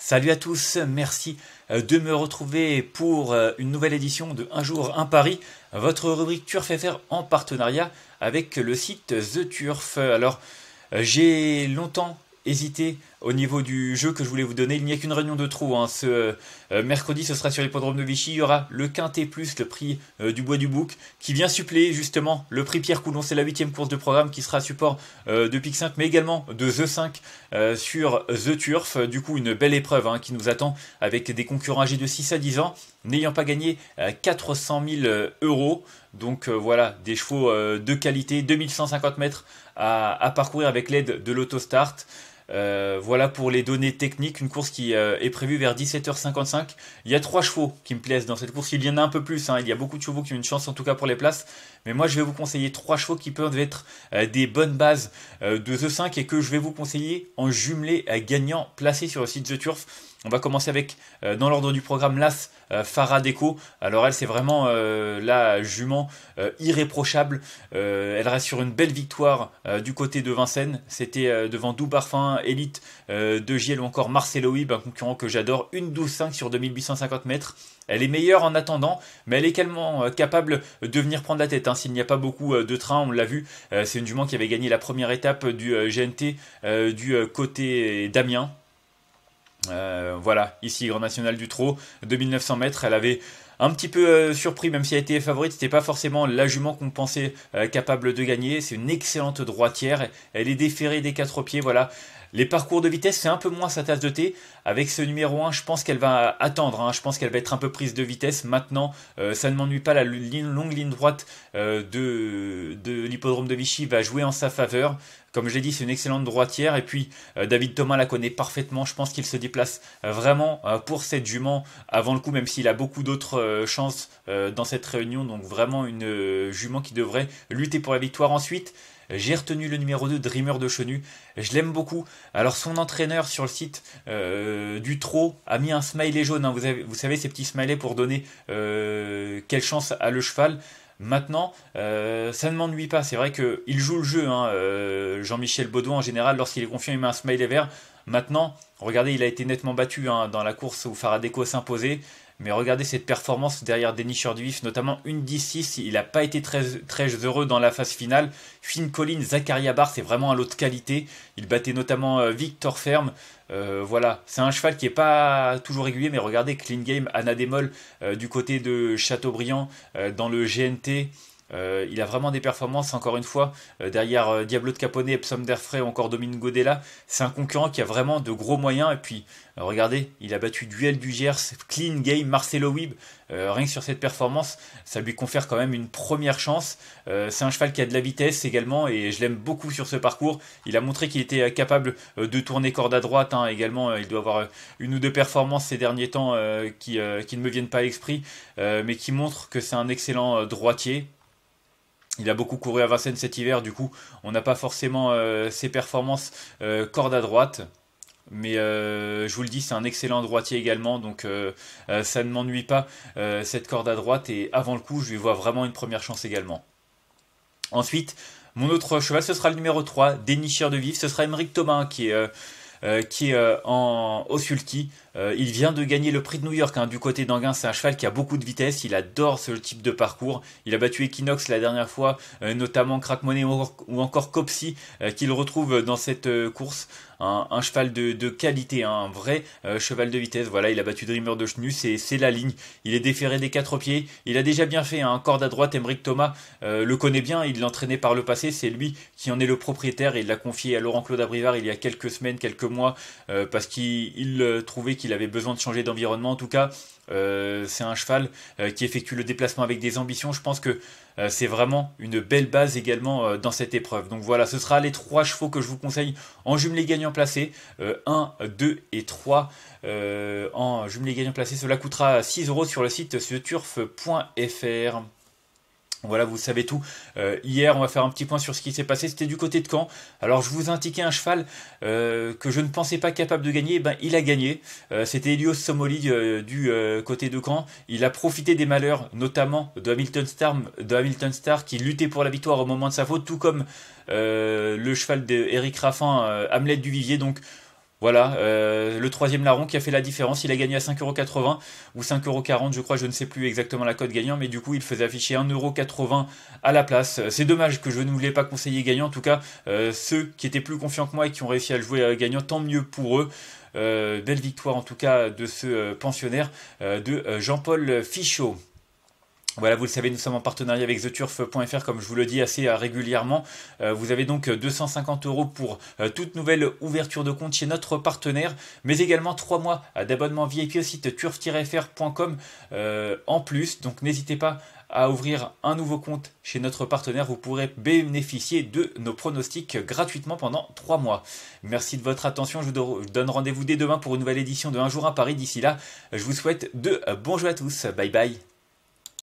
Salut à tous, merci euh, de me retrouver pour euh, une nouvelle édition de Un jour, un pari, votre rubrique Turf en partenariat avec le site The Turf. Alors, euh, j'ai longtemps hésité au niveau du jeu que je voulais vous donner, il n'y a qu'une réunion de trous. Hein. Ce euh, mercredi, ce sera sur l'hippodrome de Vichy. Il y aura le Quintet Plus, le prix euh, du Bois du Bouc, qui vient suppléer justement le prix Pierre Coulon. C'est la huitième course de programme qui sera support euh, de PIC 5, mais également de The 5 sur The Turf. Du coup, une belle épreuve hein, qui nous attend avec des concurrents âgés de 6 à 10 ans, n'ayant pas gagné 400 000 euros. Donc voilà, des chevaux de qualité, 2150 mètres à, à parcourir avec l'aide de l'autostart. Euh, voilà pour les données techniques, une course qui euh, est prévue vers 17h55. Il y a trois chevaux qui me plaisent dans cette course, il y en a un peu plus, hein. il y a beaucoup de chevaux qui ont une chance en tout cas pour les places, mais moi je vais vous conseiller trois chevaux qui peuvent être euh, des bonnes bases de The 5 et que je vais vous conseiller en jumelé gagnant placé sur le site The Turf. On va commencer avec, euh, dans l'ordre du programme, l'As euh, Faradeco. Alors elle, c'est vraiment euh, la jument euh, irréprochable. elle reste sur une belle victoire du côté de Vincennes. C'était devant Doubarfin, Elite, De Giel ou encore Marcelo un concurrent que j'adore. Une 12-5 sur 2850 mètres. Elle est meilleure en attendant, mais elle est également capable de venir prendre la tête. Hein. S'il n'y a pas beaucoup de trains, on l'a vu, c'est une jument qui avait gagné la première étape du GNT du côté d'Amiens. Euh, voilà, ici, Grand National du Trot, 2900 mètres, elle avait un petit peu euh, surpris, même si elle était favorite, c'était pas forcément la jument qu'on pensait euh, capable de gagner. C'est une excellente droitière, elle est déférée des quatre pieds, voilà. Les parcours de vitesse, c'est un peu moins sa tasse de thé. Avec ce numéro 1, je pense qu'elle va attendre. Hein. Je pense qu'elle va être un peu prise de vitesse. Maintenant, ça ne m'ennuie pas. La longue ligne droite de, de l'hippodrome de Vichy va jouer en sa faveur. Comme je l'ai dit, c'est une excellente droitière. Et puis, euh, David Thomas la connaît parfaitement. Je pense qu'il se déplace euh, vraiment euh, pour cette jument avant le coup, même s'il a beaucoup d'autres chances dans cette réunion. Donc, vraiment une jument qui devrait lutter pour la victoire. Ensuite, j'ai retenu le numéro 2, Dreamer de Chenu. Je l'aime beaucoup. Alors son entraîneur sur le site du trot a mis un smiley jaune. Hein. Vous, savez ces petits smileys pour donner quelle chance à le cheval. Maintenant, euh, ça ne m'ennuie pas. C'est vrai qu'il joue le jeu. Hein. Euh, Jean-Michel Baudouin, en général, lorsqu'il est confiant, il met un smiley vert. Maintenant, regardez, il a été nettement battu hein, dans la course où Faradeco s'imposait. Mais regardez cette performance derrière Denis Shurduif, notamment une 10-6. Il n'a pas été très, très heureux dans la phase finale. Finn Collins, Zakaria Bar, c'est vraiment un lot de qualité. Il battait notamment euh, Victor Ferme. Euh, voilà, c'est un cheval qui n'est pas toujours régulier, mais regardez Clean Game, Anna Demol euh, du côté de Chateaubriand dans le GNT. Euh, il a vraiment des performances, encore une fois, euh, derrière euh, Diablo de Capone, Epsom d'Erfray ou encore Domingo Godella C'est un concurrent qui a vraiment de gros moyens. Et puis, regardez, il a battu Duel du Clean Game, Marcelo Wib. rien que sur cette performance, ça lui confère quand même une première chance. c'est un cheval qui a de la vitesse également et je l'aime beaucoup sur ce parcours. Il a montré qu'il était capable de tourner corde à droite hein. également. Il doit avoir une ou deux performances ces derniers temps qui, qui, ne me viennent pas à l'esprit, mais qui montrent que c'est un excellent droitier il a beaucoup couru à Vincennes cet hiver, du coup, on n'a pas forcément euh, ses performances euh, corde à droite. Mais euh, je vous le dis, c'est un excellent droitier également, donc ça ne m'ennuie pas cette corde à droite. Et avant le coup, je lui vois vraiment une première chance également. Ensuite, mon autre cheval, ce sera le numéro 3, dénicheur de vif. Ce sera Emeric Thomas qui est, qui est en Osulki. Euh, il vient de gagner le prix de New York hein, du côté d'Anguin. C'est un cheval qui a beaucoup de vitesse. Il adore ce type de parcours. Il a battu Equinox la dernière fois, euh, notamment Crack Money ou encore Copsy, euh, qu'il retrouve dans cette course. Un, cheval de, qualité, hein, un vrai cheval de vitesse. Voilà, il a battu Dreamer de Chenu, c'est la ligne. Il est déféré des quatre pieds. Il a déjà bien fait hein, un corde à droite. Emeric Thomas le connaît bien, il l'entraînait par le passé. C'est lui qui en est le propriétaire et il l'a confié à Laurent Claude Abrivard il y a quelques semaines, quelques mois, parce qu'il trouvait qu'il il avait besoin de changer d'environnement. En tout cas, euh, c'est un cheval euh, qui effectue le déplacement avec des ambitions. Je pense que euh, c'est vraiment une belle base également dans cette épreuve. Donc voilà, ce sera les trois chevaux que je vous conseille en jumelé gagnant placé. 1, 2 et 3 en jumelé gagnant placé. Cela coûtera 6 euros sur le site turf.fr. Voilà, vous savez tout. Euh, hier, on va faire un petit point sur ce qui s'est passé. C'était du côté de Caen. Alors, je vous indiquais un cheval euh, que je ne pensais pas capable de gagner. Eh ben, il a gagné. Euh, c'était Elios Somoli du côté de Caen. Il a profité des malheurs, notamment de Hamilton Star, de Hamilton Star qui luttait pour la victoire au moment de sa faute, tout comme le cheval d'Eric Raffin, Hamlet du Vivier. Donc, voilà, euh, le troisième larron qui a fait la différence, il a gagné à 5,80€ ou 5,40€, je crois, je ne sais plus exactement la cote gagnant, mais du coup il faisait afficher 1,80€ à la place. C'est dommage que je ne voulais pas conseiller gagnant, en tout cas euh, ceux qui étaient plus confiants que moi et qui ont réussi à le jouer euh, gagnant, tant mieux pour eux. belle victoire en tout cas de ce pensionnaire de Jean-Paul Fichot. Voilà, vous le savez, nous sommes en partenariat avec theturf.fr, comme je vous le dis assez euh, régulièrement. Euh, vous avez donc 250 euh, euros pour toute nouvelle ouverture de compte chez notre partenaire, mais également 3 mois d'abonnement VIP au site turf-fr.com en plus. Donc n'hésitez pas à ouvrir un nouveau compte chez notre partenaire, vous pourrez bénéficier de nos pronostics gratuitement pendant 3 mois. Merci de votre attention, je vous donne rendez-vous dès demain pour une nouvelle édition de Un jour à Paris. D'ici là, je vous souhaite de bons jeux à tous. Bye bye.